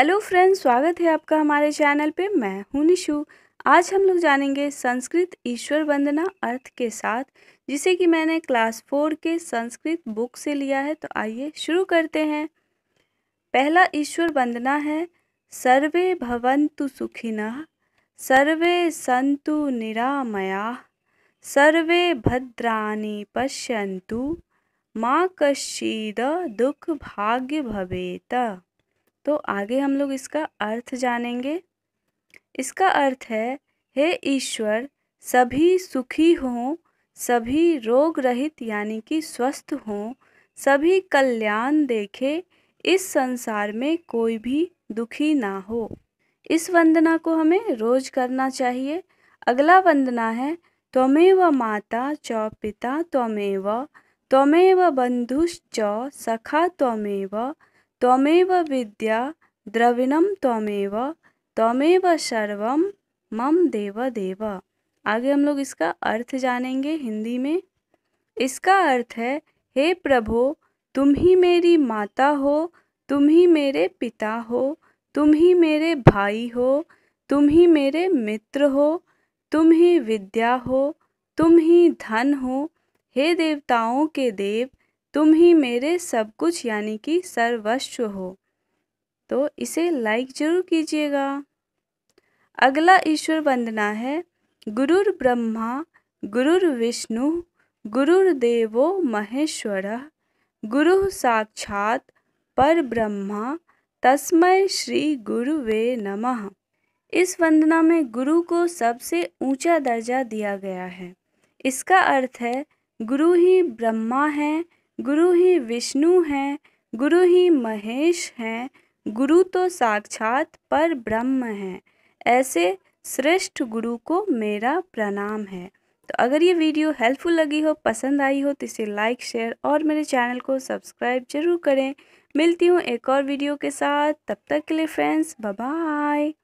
hello friends स्वागत है आपका हमारे चैनल पे मैं हूं निशु आज हम लोग जानेंगे संस्कृत ईश्वर वंदना अर्थ के साथ जिसे कि मैंने क्लास फोर के संस्कृत बुक से लिया है तो आइए शुरू करते हैं पहला ईश्वर वंदना है सर्वे भवंतु सुखिना सर्वे संतु निरामया सर्वे भद्राणी पश्यंतु माँ कशीद दुख भाग्य भवेत तो आगे हम लोग इसका अर्थ जानेंगे इसका अर्थ है हे ईश्वर सभी सुखी हों सभी रोग रहित यानी कि स्वस्थ हों सभी कल्याण देखे इस संसार में कोई भी दुखी ना हो इस वंदना को हमें रोज करना चाहिए अगला वंदना है त्वमेव माता च पिता त्वमेव त्वमेव बंधुश्च सखा त्वमेव त्वमेव विद्या द्रविणम त्वमेव त्वमेव सर्वम मम देव देव आगे हम लोग इसका अर्थ जानेंगे हिंदी में इसका अर्थ है हे प्रभो तुम ही मेरी माता हो तुम ही मेरे पिता हो तुम ही मेरे भाई हो तुम ही मेरे मित्र हो तुम ही विद्या हो तुम ही धन हो हे देवताओं के देव तुम ही मेरे सब कुछ यानी कि सर्वस्व हो तो इसे लाइक जरूर कीजिएगा अगला ईश्वर वंदना है गुरुर ब्रह्मा गुरुर विष्णु गुरुर देवो महेश्वर गुरु साक्षात पर ब्रह्मा तस्मय श्री गुरुवे नमः इस वंदना में गुरु को सबसे ऊंचा दर्जा दिया गया है इसका अर्थ है गुरु ही ब्रह्मा हैं गुरु ही विष्णु हैं गुरु ही महेश हैं गुरु तो साक्षात पर ब्रह्म हैं ऐसे श्रेष्ठ गुरु को मेरा प्रणाम है तो अगर ये वीडियो हेल्पफुल लगी हो पसंद आई हो तो इसे लाइक शेयर और मेरे चैनल को सब्सक्राइब जरूर करें मिलती हूँ एक और वीडियो के साथ तब तक के लिए फ्रेंड्स बाय